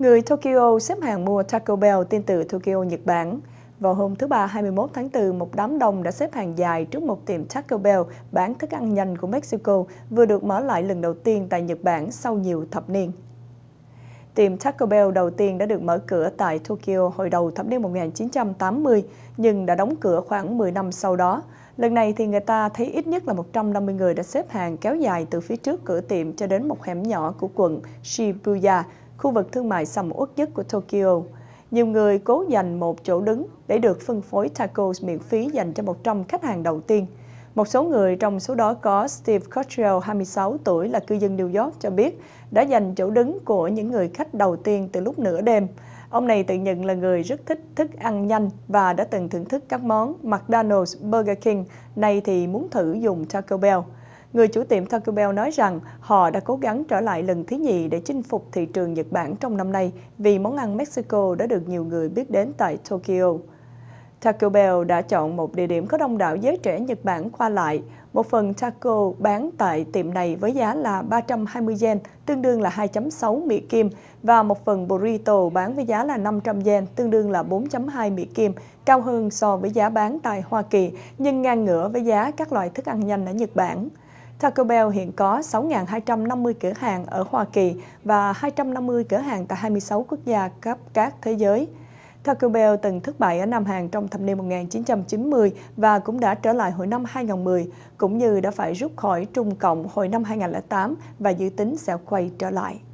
Người Tokyo xếp hàng mua Taco Bell tên từ Tokyo, Nhật Bản. Vào hôm thứ Ba 21 tháng 4, một đám đông đã xếp hàng dài trước một tiệm Taco Bell bán thức ăn nhanh của Mexico vừa được mở lại lần đầu tiên tại Nhật Bản sau nhiều thập niên. Tiệm Taco Bell đầu tiên đã được mở cửa tại Tokyo hồi đầu thập niên 1980, nhưng đã đóng cửa khoảng 10 năm sau đó. Lần này thì người ta thấy ít nhất là 150 người đã xếp hàng kéo dài từ phía trước cửa tiệm cho đến một hẻm nhỏ của quận Shibuya, khu vực thương mại sầm uất nhất của Tokyo. Nhiều người cố dành một chỗ đứng để được phân phối tacos miễn phí dành cho 100 khách hàng đầu tiên. Một số người trong số đó có Steve Cottrell, 26 tuổi, là cư dân New York, cho biết đã dành chỗ đứng của những người khách đầu tiên từ lúc nửa đêm. Ông này tự nhận là người rất thích thức ăn nhanh và đã từng thưởng thức các món McDonald's, Burger King, nay thì muốn thử dùng Taco Bell người chủ tiệm Taco Bell nói rằng họ đã cố gắng trở lại lần thứ nhì để chinh phục thị trường Nhật Bản trong năm nay vì món ăn Mexico đã được nhiều người biết đến tại Tokyo. Taco Bell đã chọn một địa điểm có đông đảo giới trẻ Nhật Bản qua lại. Một phần taco bán tại tiệm này với giá là 320 yen, tương đương là 2.6 Mỹ Kim, và một phần burrito bán với giá là 500 yen, tương đương là 4.2 Mỹ Kim, cao hơn so với giá bán tại Hoa Kỳ, nhưng ngang ngửa với giá các loại thức ăn nhanh ở Nhật Bản. Taco Bell hiện có 6.250 cửa hàng ở Hoa Kỳ và 250 cửa hàng tại 26 quốc gia khắp các thế giới. Taco Bell từng thất bại ở Nam Hàn trong thập niên 1990 và cũng đã trở lại hồi năm 2010, cũng như đã phải rút khỏi Trung Cộng hồi năm 2008 và dự tính sẽ quay trở lại.